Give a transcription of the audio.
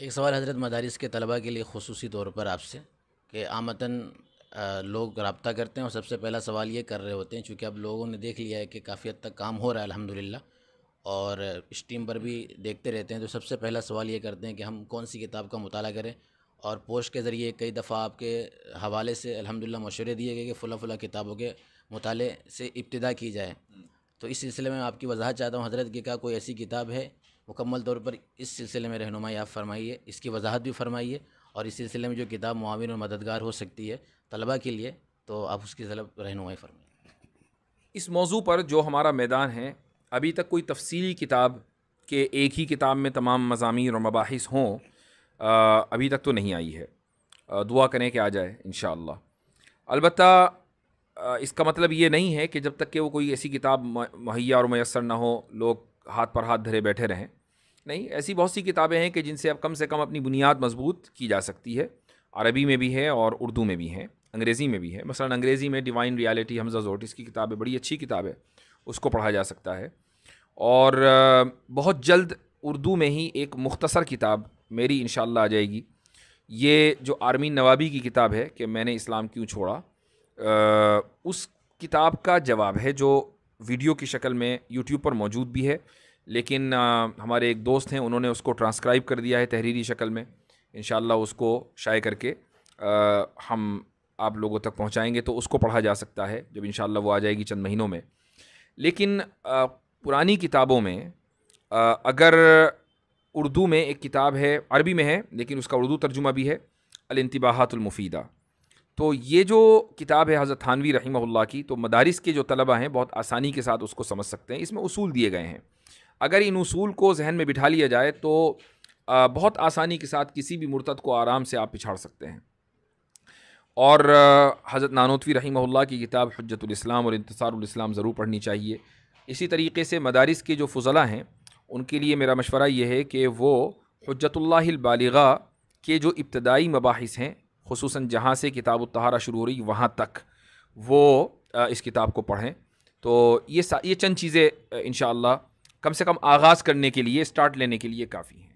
एक सवाल हज़रत मदारस के तलबा के लिए खसूस तौर पर आपसे कि आमतन लोग रबता करते हैं और सबसे पहला सवाल ये कर रहे होते हैं चूँकि अब लोगों ने देख लिया है कि काफ़ी हद तक काम हो रहा है अलहमदिल्ला और स्टीम पर भी देखते रहते हैं तो सबसे पहला सवाल ये करते हैं कि हम कौन सी किताब का मताल करें और पोस्ट के ज़रिए कई दफ़ा आपके हवाले से अलहमदिल्ला मशवरे दिए गए कि फ़ुला फ़ुला किताबों के मताले से इब्तदा की जाए तो इस सिलसिले में आपकी वजाहत चाहता हूँ हज़रत की क्या कोई ऐसी किताब है मुकम्मल तौर पर इस सिलसिले में रहनुमाई आप फरमाइए इसकी वजाहत भी फरमाइए और इस सिलसिले में जो किताब माविन और मददगार हो सकती है तलबा के लिए तो आप उसकी तलब रहनुमाई फरमाइए इस मौजू पर जो हमारा मैदान है अभी तक कोई तफसीली किताब के एक ही किताब में तमाम मजामी और मबास हों अभी तक तो नहीं आई है दुआ करें कि आ जाए इन अलबत् इसका मतलब ये नहीं है कि जब तक कि वो कोई ऐसी किताब मुहैया और मैसर ना हो लोग हाथ पर हाथ धरे बैठे रहें नहीं ऐसी बहुत सी किताबें हैं कि जिनसे आप कम से कम अपनी बुनियाद मजबूत की जा सकती है अरबी में भी है और उर्दू में भी हैं अंग्रेज़ी में भी है मसला अंग्रेज़ी में डिवाइन रियलिटी हमजा जोटिस की किताब है बड़ी अच्छी किताब है उसको पढ़ा जा सकता है और बहुत जल्द उर्दू में ही एक मुख्तसर किताब मेरी इन आ जाएगी ये जो आर्मी नवाबी की किताब है कि मैंने इस्लाम क्यों छोड़ा आ, उस किताब का जवाब है जो वीडियो की शक्ल में यूट्यूब पर मौजूद भी है लेकिन आ, हमारे एक दोस्त हैं उन्होंने उसको ट्रांसक्राइब कर दिया है तहरीरी शक्ल में इन उसको शाये करके आ, हम आप लोगों तक पहुँचाएँगे तो उसको पढ़ा जा सकता है जब इन वो आ जाएगी चंद महीनों में लेकिन आ, पुरानी किताबों में आ, अगर उर्दू में एक किताब है अरबी में है लेकिन उसका उर्दू तर्जुमा भी है अलतबाहातुलमफ़ीदा तो ये जो किताब है हज़रत थानवी रही की तो मदारस के जो तलबा हैं बहुत आसानी के साथ उसको समझ सकते हैं इसमें उसूल दिए गए हैं अगर इन उसूल को जहन में बिठा लिया जाए तो बहुत आसानी के साथ किसी भी मुरतद को आराम से आप पिछाड़ सकते हैं और हज़रत नानोतवी रही की किताब हजतलाम और इंतसार्लाम ज़रूर पढ़नी चाहिए इसी तरीके से मदारस के जो फ़ज़ला हैं उनके लिए मेरा मशवरा ये है कि वो हजतल्लाबालिगा के जो इब्तदाई मबास हैं खूस जहाँ से किताब तहारा शुरू हो रही वहाँ तक वो इस किताब को पढ़ें तो ये ये चंद चीज़ें इन कम से कम आगाज़ करने के लिए स्टार्ट लेने के लिए काफ़ी है